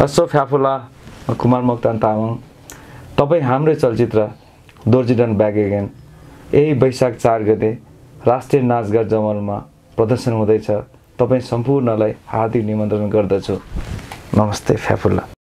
हसो फ्याफुला कुमार मोक्तान तामाङ तपाईँ हाम्रै चलचित्र दोर्जिडन ब्याग एगेन यही वैशाख चार गते राष्ट्रिय नाचगार जमलमा प्रदर्शन हुँदैछ तपाईँ सम्पूर्णलाई हार्दिक निमन्त्रण गर्दछु नमस्ते फ्याफुल्ला